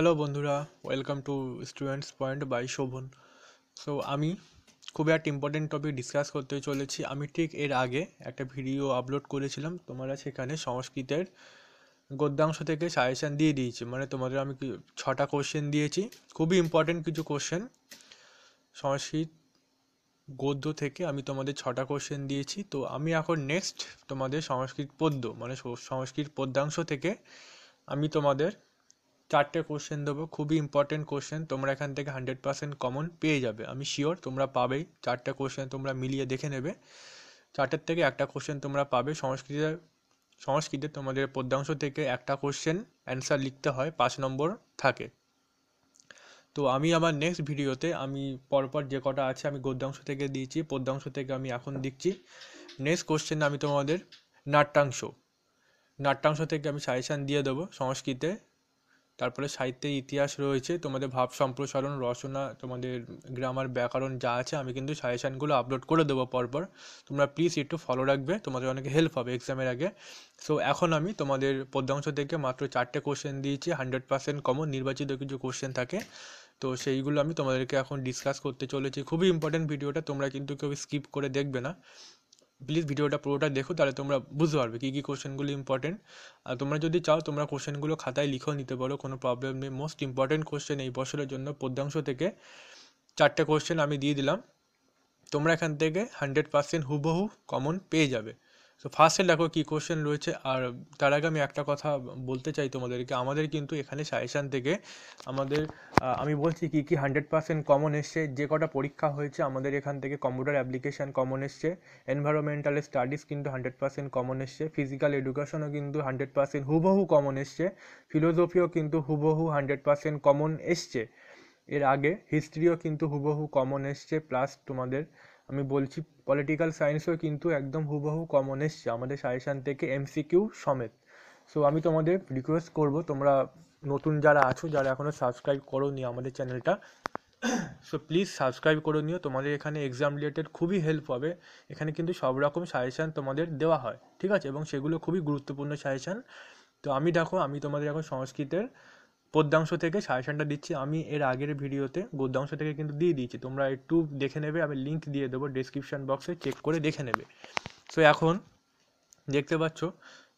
hello বন্ধুরা welcome to students point by Shovon so আমি খুবই একটা ইম্পর্টেন্ট টপিক ডিসকাস করতে চলেছি আমি ঠিক এর আগে একটা ভিডিও আপলোড করেছিলাম তোমরা সেখানে সংস্কৃতের গদ্যাংশ থেকে সাজেশান দিয়ে দিয়েছি মানে তোমাদের আমি ছটা কোশ্চেন দিয়েছি খুবই ইম্পর্টেন্ট কিছু কোশ্চেন সংস্কৃত গদ্য থেকে আমি তোমাদের ছটা কোশ্চেন দিয়েছি তো আমি এখন নেক্সট তোমাদের সংস্কৃত পদ্য মানে সংস্কৃত পদ্যাংশ থেকে আমি তোমাদের চারটে কোশ্চেন দেবো খুবই ইম্পর্টেন্ট কোশ্চেন তোমরা এখান থেকে হান্ড্রেড পার্সেন্ট কমন পেয়ে যাবে আমি শিওর তোমরা পাবেই চারটে কোশ্চেন তোমরা মিলিয়ে দেখে নেবে চারটের থেকে একটা কোশ্চেন তোমরা পাবে সংস্কৃতে সংস্কৃতে তোমাদের পদ্যাংশ থেকে একটা কোশ্চেন অ্যান্সার লিখতে হয় পাঁচ নম্বর থাকে তো আমি আমার নেক্সট ভিডিওতে আমি পরপর যে কটা আছে আমি গদ্যাংশ থেকে দিয়েছি পদ্যাংশ থেকে আমি এখন দিচ্ছি নেক্সট কোশ্চেন আমি তোমাদের নাট্যাংশ নাট্যাংশ থেকে আমি সাজেশান দিয়ে দেবো সংস্কৃতে তারপরে সাহিত্যের ইতিহাস রয়েছে তোমাদের ভাব সম্প্রসারণ রচনা তোমাদের গ্রামার ব্যাকরণ যা আছে আমি কিন্তু সাজেশানগুলো আপলোড করে দেবো পরপর তোমরা প্লিজ একটু ফলো রাখবে তোমাদের অনেক হেল্প হবে এক্সামের আগে সো এখন আমি তোমাদের পদ্যাংশ থেকে মাত্র চারটে কোশ্চেন দিয়েছি হান্ড্রেড পার্সেন্ট কমন নির্বাচিত কিছু কোশ্চেন থাকে তো সেইগুলো আমি তোমাদেরকে এখন ডিসকাস করতে চলেছি খুবই ইম্পর্ট্যান্ট ভিডিওটা তোমরা কিন্তু কেউ স্কিপ করে দেখবে না প্লিজ ভিডিওটা পুরোটা দেখো তাহলে তোমরা বুঝতে পারবে কী কী কোশ্চেনগুলো ইম্পর্টেন্ট আর তোমরা যদি চাও তোমরা কোশ্চেনগুলো খাতায় লিখেও নিতে পারো কোনো প্রবলেম নেই মোস্ট ইম্পর্টেন্ট কোশ্চেন এই বছরের জন্য পদ্যাংশ থেকে চারটে কোশ্চেন আমি দিয়ে দিলাম তোমরা এখান থেকে হান্ড্রেড পার্সেন্ট হুবহু কমন পেয়ে যাবে সো ফার্স্টে দেখো কী কোশ্চেন রয়েছে আর তার আগে আমি একটা কথা বলতে চাই তোমাদেরকে আমাদের কিন্তু এখানে সাজেশান থেকে আমাদের আমি বলছি কি কি হান্ড্রেড পার্সেন্ট কমন এসছে যে কটা পরীক্ষা হয়েছে আমাদের এখান থেকে কম্পিউটার অ্যাপ্লিকেশান কমন এসছে এনভায়রনমেন্টাল স্টাডিজ কিন্তু হান্ড্রেড পার্সেন্ট কমন এসছে ফিজিক্যাল এডুকেশনও কিন্তু হান্ড্রেড পার্সেন্ট হুবহু কমন এসছে ফিলোজফিও কিন্তু হুবহু হান্ড্রেড পার্সেন্ট কমন এসছে এর আগে হিস্ট্রিও কিন্তু হুবহু কমন এসছে প্লাস তোমাদের আমি বলছি পলিটিক্যাল সায়েন্সও কিন্তু একদম হুবহু কমন এসছে আমাদের সাজেশান থেকে এমসিকিউ সমেত সো আমি তোমাদের রিকোয়েস্ট করব তোমরা নতুন যারা আছো যারা এখনও সাবস্ক্রাইব করো নি আমাদের চ্যানেলটা সো প্লিজ সাবস্ক্রাইব করে নিও তোমাদের এখানে এক্সাম রিলেটেড খুবই হেল্প হবে এখানে কিন্তু সব রকম সাজেশান তোমাদের দেওয়া হয় ঠিক আছে এবং সেগুলো খুবই গুরুত্বপূর্ণ সাজেশান তো আমি দেখো আমি তোমাদের এখন সংস্কৃতের পদ্যাংশ থেকে সাজেশনটা দিচ্ছি আমি এর আগের ভিডিওতে গদ্যাংশ থেকে কিন্তু দিয়ে দিয়েছি তোমরা একটু দেখে নেবে আমি লিঙ্ক দিয়ে দেবো ডিসক্রিপশান বক্সে চেক করে দেখে নেবে সো এখন দেখতে পাচ্ছ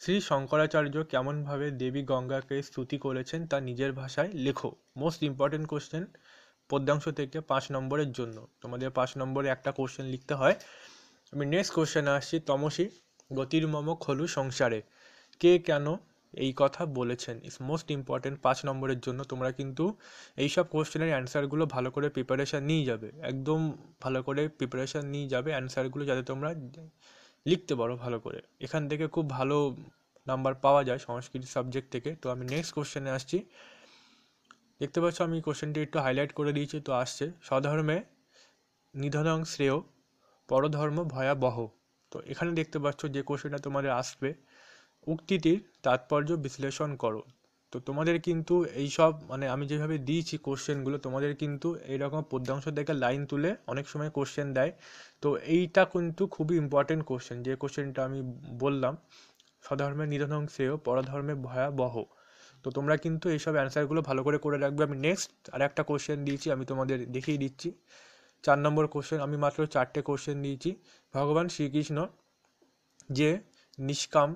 শ্রী শঙ্করাচার্য কেমনভাবে দেবী গঙ্গাকে স্তুতি করেছেন তা নিজের ভাষায় লেখো মোস্ট ইম্পর্টেন্ট কোশ্চেন পদ্যাংশ থেকে পাঁচ নম্বরের জন্য তোমাদের পাঁচ নম্বরে একটা কোশ্চেন লিখতে হয় আমি নেক্সট কোশ্চেনে আসছি তমসী গতির মম খলু সংসারে কে কেন এই কথা বলেছেন ইস মোস্ট ইম্পর্টেন্ট পাঁচ নম্বরের জন্য তোমরা কিন্তু এই সব কোশ্চেনের অ্যান্সারগুলো ভালো করে প্রিপারেশান নিয়ে যাবে একদম ভালো করে প্রিপারেশান নিয়ে যাবে অ্যান্সারগুলো যাতে তোমরা লিখতে পারো ভালো করে এখান থেকে খুব ভালো নাম্বার পাওয়া যায় সংস্কৃত সাবজেক্ট থেকে তো আমি নেক্সট কোশ্চেনে আসছি দেখতে পাচ্ছ আমি কোশ্চেনটি একটু হাইলাইট করে দিয়েছি তো আসছে স্বধর্মে নিধনং শ্রেয় পরধর্ম ভয়াবহ তো এখানে দেখতে পাচ্ছ যে কোশ্চেনটা তোমাদের আসবে উক্তিটির তাৎপর্য বিশ্লেষণ করো তো তোমাদের কিন্তু এই সব মানে আমি যেভাবে দিয়েছি কোশ্চেনগুলো তোমাদের কিন্তু এইরকম পদ্যাংশ থেকে লাইন তুলে অনেক সময় কোশ্চেন দেয় তো এইটা কিন্তু খুবই ইম্পর্টেন্ট কোশ্চেন যে কোশ্চেনটা আমি বললাম সধর্মের নিধন শ্রেয় পরধর্মে ভয়াবহ তো তোমরা কিন্তু এইসব অ্যান্সারগুলো ভালো করে করে রাখবে আমি নেক্সট আর একটা কোশ্চেন দিয়েছি আমি তোমাদের দেখিয়ে দিচ্ছি চার নম্বর কোশ্চেন আমি মাত্র চারটে কোশ্চেন দিয়েছি ভগবান শ্রীকৃষ্ণ যে নিষ্কাম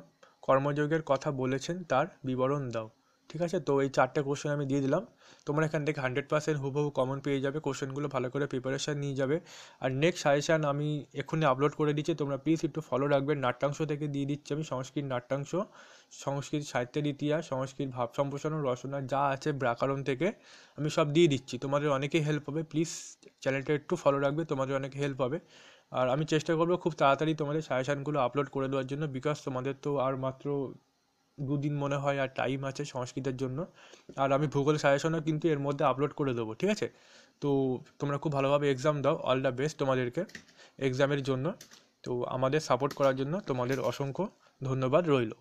কর্মযোগের কথা বলেছেন তার বিবরণ দাও ঠিক আছে তো এই চারটে কোশ্চেন আমি দিয়ে দিলাম তোমরা এখান থেকে হান্ড্রেড পার্সেন্ট হুবহু কমন পেয়ে যাবে কোশ্চেনগুলো ভালো করে প্রিপারেশান নিয়ে যাবে আর নেক্সট সাজেশান আমি এক্ষুনি আপলোড করে দিচ্ছি তোমরা প্লিজ একটু ফলো রাখবে নাট্যাংশ থেকে দিয়ে দিচ্ছি আমি সংস্কৃত নাট্যাংশ সংস্কৃত সাহিত্যের ইতিহাস সংস্কৃত ভাব সম্প্রসারণ রচনা যা আছে ব্যাকরণ থেকে আমি সব দিয়ে দিচ্ছি তোমাদের অনেকেই হেল্প হবে প্লিজ চ্যানেলটা একটু ফলো রাখবে তোমাদের অনেক হেল্প হবে আর আমি চেষ্টা করবো খুব তাড়াতাড়ি তোমাদের সাজেশানগুলো আপলোড করে দেওয়ার জন্য বিকজ তোমাদের তো আর মাত্র দুদিন মনে হয় আর টাইম আছে সংস্কৃতের জন্য আর আমি ভূগোল সাজেশনও কিন্তু এর মধ্যে আপলোড করে দেবো ঠিক আছে তো তোমরা খুব ভালোভাবে এক্সাম দাও অল দ্য বেস্ট তোমাদেরকে এক্সামের জন্য তো আমাদের সাপোর্ট করার জন্য তোমাদের অসংখ্য ধন্যবাদ রইল